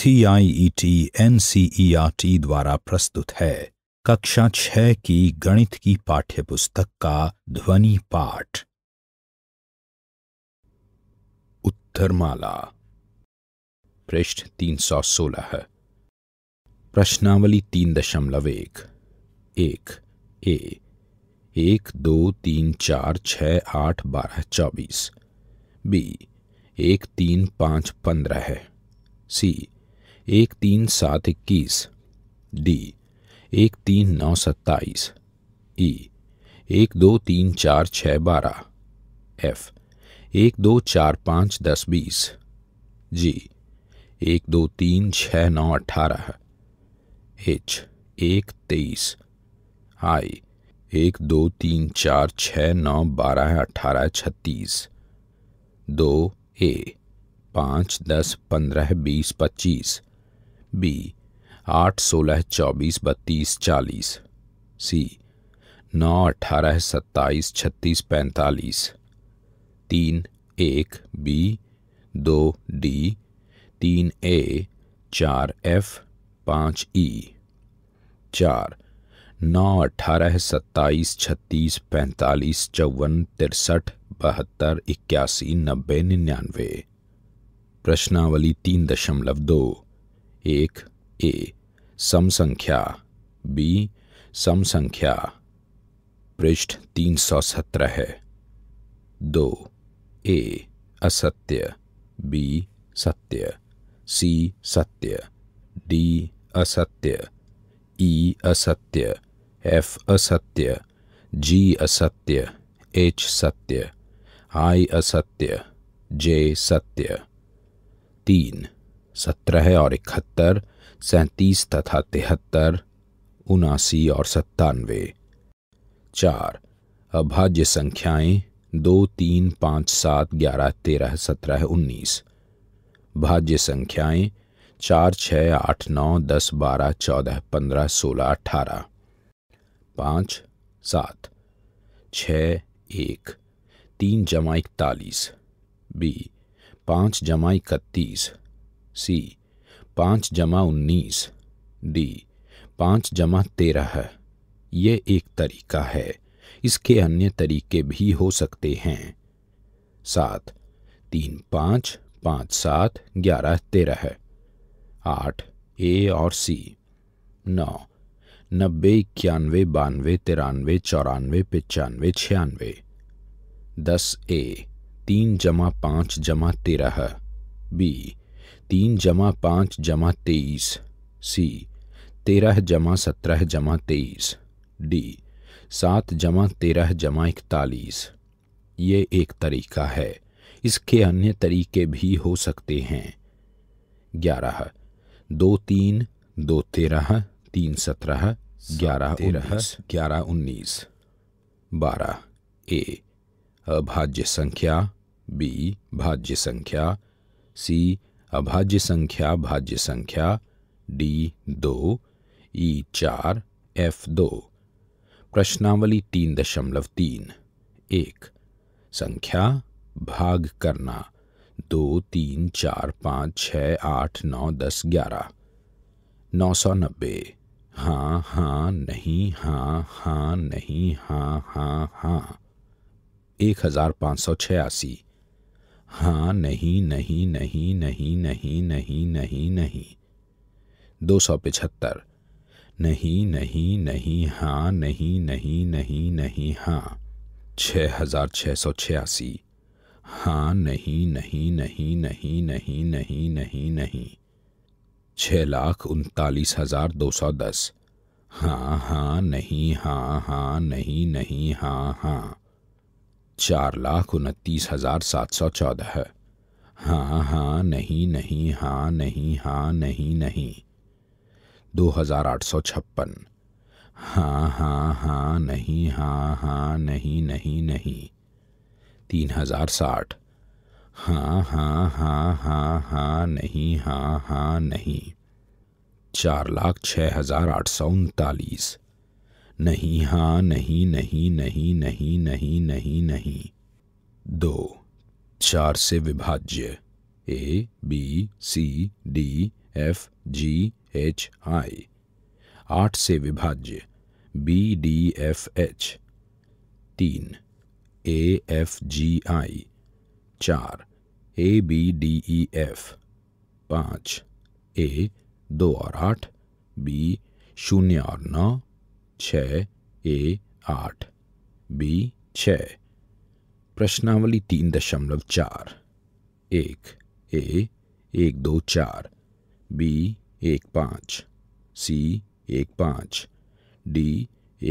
सी NCERT e e द्वारा प्रस्तुत है कक्षा छह की गणित की पाठ्यपुस्तक का ध्वनि पाठ उत्तरमाला पृष्ठ तीन सौ सोलह प्रश्नावली तीन दशमलव एक एक ए एक दो तीन चार छ आठ बारह चौबीस बी एक तीन पांच पंद्रह है सी एक तीन सात इक्कीस डी एक तीन नौ सत्ताईस ई एक दो तीन चार छः बारह एफ एक दो चार पाँच दस बीस जी एक दो तीन छः नौ अठारह एच एक तेईस आई एक दो तीन चार छः नौ बारह अठारह छत्तीस दो ए पाँच दस पंद्रह बीस पच्चीस बी आठ सोलह चौबीस बत्तीस चालीस सी नौ अठारह सत्ताईस छत्तीस पैंतालीस तीन एक बी दो डी तीन ए चार एफ पाँच ई चार नौ अठारह सत्ताईस छत्तीस पैंतालीस चौवन तिरसठ बहत्तर इक्यासी नब्बे निन्यानवे प्रश्नावली तीन दशमलव दो एक ए सम संख्या बी सम संख्या पृष्ठ तीन सौ सत्रह है दो ए असत्य बी सत्य सी सत्य डी असत्य ई असत्य एफ असत्य जी असत्य एच सत्य आई असत्य जे सत्य तीन सत्रह और इकहत्तर सैंतीस तथा तिहत्तर उनासी और सत्तानवे चार अभाज्य संख्याएं दो तीन पाँच सात ग्यारह तेरह सत्रह उन्नीस भाज्य संख्याएं चार छः आठ नौ दस बारह चौदह पंद्रह सोलह अठारह पाँच सात छ एक तीन जमा इकतालीस बी पाँच जमा इकतीस सी पाँच जमा उन्नीस डी पाँच जमा तेरह ये एक तरीका है इसके अन्य तरीके भी हो सकते हैं सात तीन पाँच पाँच सात ग्यारह तेरह आठ ए और सी नौ नब्बे इक्यानवे बानवे तिरानवे चौरानवे पचानवे छियानवे दस ए तीन जमा पाँच जमा तेरह बी तीन जमा पाँच जमा तेईस सी तेरह जमा सत्रह जमा तेईस डी सात जमा तेरह जमा इकतालीस ये एक तरीका है इसके अन्य तरीके भी हो सकते हैं ग्यारह दो तीन दो तेरह तीन सत्रह ग्यारह तेरह ग्यारह उन्नीस बारह ए अभाज्य संख्या बी भाज्य संख्या सी अभाज्य संख्या भाज्य संख्या डी दो ई e चार एफ दो प्रश्नावली तीन दशमलव तीन एक संख्या भाग करना दो तीन चार पाँच छ आठ नौ दस ग्यारह नौ सौ नब्बे हाँ हाँ नहीं हाँ हाँ नहीं हाँ हाँ हाँ एक हज़ार पाँच सौ छियासी हाँ नहीं नहीं नहीं नहीं नहीं नहीं नहीं नहीं दो सौ पिछहत्तर नहीं नहीं नहीं हाँ नहीं नहीं नहीं नहीं हाँ छः हज़ार छः सौ छियासी हाँ नहीं नहीं नहीं नहीं नहीं नहीं नहीं नहीं छः लाख उनतालीस हज़ार दो सौ दस हाँ हाँ नहीं हाँ हाँ नहीं नहीं हाँ हाँ चार लाख उनतीस हजार सात सौ चौदह हाँ हाँ नहीं नहीं हाँ नहीं हाँ नहीं नहीं दो हजार आठ सौ छप्पन हाँ हाँ हाँ नहीं हाँ हाँ नहीं नहीं नहीं तीन हजार साठ हाँ हाँ हाँ हाँ हाँ नहीं हाँ हाँ नहीं चार लाख छः हजार आठ सौ उनतालीस नहीं हाँ नहीं नहीं नहीं नहीं नहीं नहीं नहीं दो चार से विभाज्य A B C D F G H I आठ से विभाज्य बी डी एफ एच तीन ए एफ जी आई चार A B D E F पाँच ए दो और आठ बी शून्य और नौ छ ए आठ बी छ प्रश्नावली तीन दशमलव चार एक ए एक दो चार बी एक पाँच सी एक पाँच डी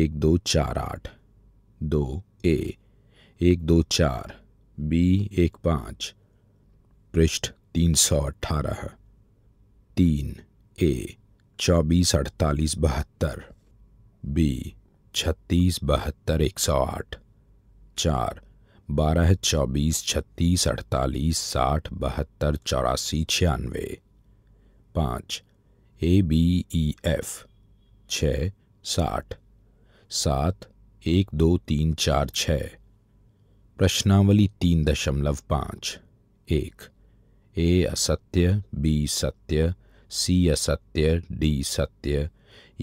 एक दो चार आठ दो ए एक दो चार बी एक पाँच पृष्ठ तीन सौ अठारह तीन ए चौबीस अड़तालीस बहत्तर बी छत्तीस बहत्तर एक सौ आठ चार बारह चौबीस छत्तीस अड़तालीस साठ बहत्तर चौरासी छियानवे पाँच ए बी ई एफ छ साठ सात एक दो तीन चार छ प्रश्नावली तीन दशमलव पाँच एक ए असत्य बी सत्य सी असत्य डी सत्य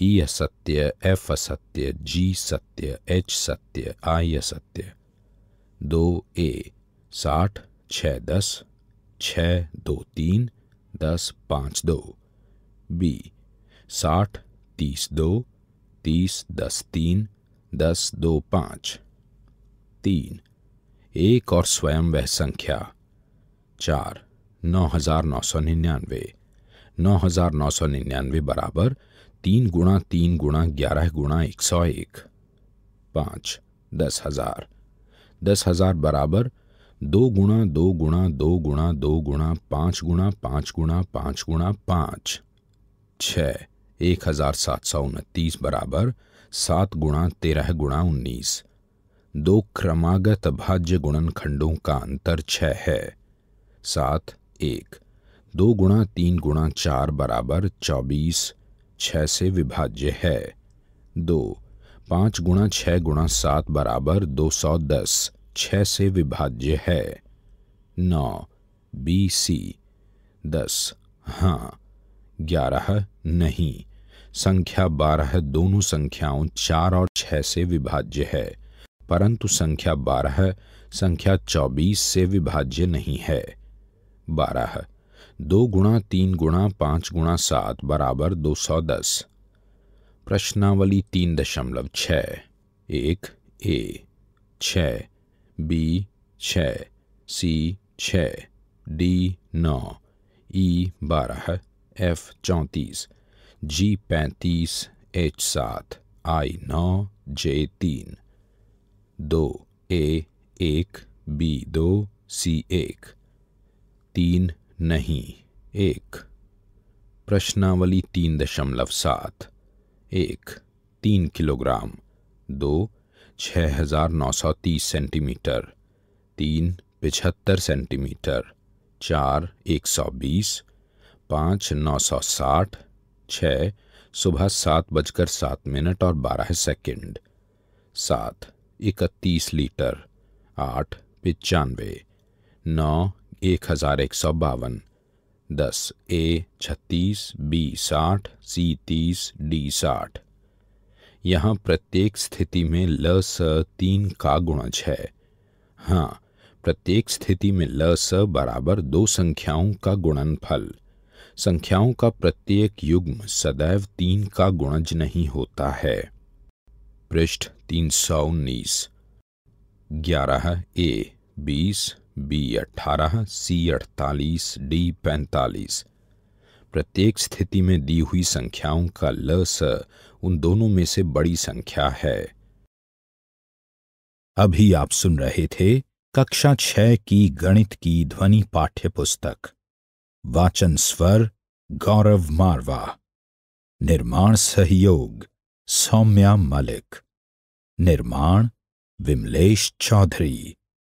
ई असत्य एफ असत्य जी सत्य एच सत्य आई असत्य दो ए साठ छ दस छ दो तीन दस पाँच दो बी साठ तीस दो तीस दस तीन दस दो पाँच तीन एक और स्वयं वह संख्या चार नौ हज़ार नौ सौ निन्यानवे नौ हज़ार नौ सौ निन्यानवे बराबर तीन गुणा तीन गुणा ग्यारह गुणा एक सौ एक पाँच दस हजार दस हजार बराबर दो गुणा दो गुणा दो गुणा दो गुणा पाँच गुणा पाँच गुणा पाँच गुणा पाँच छ एक हजार सात सौ उनतीस बराबर सात गुणा तेरह गुणा उन्नीस दो क्रमागत भाज्य गुणन खंडों का अंतर छ है सात एक दो गुणा तीन गुणा चार बराबर चौबीस छः से विभाज्य है दो पाँच गुणा छः गुणा सात बराबर दो सौ दस छः से विभाज्य है नौ बी सी दस हाँ ग्यारह नहीं संख्या बारह दोनों संख्याओं चार और छः से विभाज्य है परंतु संख्या बारह संख्या चौबीस से विभाज्य नहीं है बारह दो गुणा तीन गुणा पाँच गुणा सात बराबर दो सौ दस प्रश्नावली तीन दशमलव छ एक ए छ बी छ सी छ डी नौ ई बारह एफ चौंतीस जी पैंतीस एच सात आई नौ जे तीन दो ए एक बी दो सी एक तीन नहीं एक प्रश्नावली तीन दशमलव सात एक तीन किलोग्राम दो छः हज़ार नौ सौ तीस सेंटीमीटर तीन पिछहत्तर सेंटीमीटर चार एक सौ बीस पाँच नौ सौ साठ छ सुबह सात बजकर सात मिनट और बारह सेकंड सात इकतीस लीटर आठ पचानवे नौ एक हज़ार एक सौ बावन दस ए छत्तीस बी साठ सी तीस डी साठ यहाँ प्रत्येक स्थिति में ल स तीन का गुणज है हाँ प्रत्येक स्थिति में ल स बराबर दो संख्याओं का गुणनफल संख्याओं का प्रत्येक युग्म सदैव तीन का गुणज नहीं होता है पृष्ठ तीन सौ उन्नीस ग्यारह ए बीस बी अट्ठारह सी अड़तालीस डी पैंतालीस प्रत्येक स्थिति में दी हुई संख्याओं का लस उन दोनों में से बड़ी संख्या है अभी आप सुन रहे थे कक्षा छह की गणित की ध्वनि पाठ्य पुस्तक वाचन स्वर गौरव मारवा निर्माण सहयोग सौम्या मलिक निर्माण विमलेश चौधरी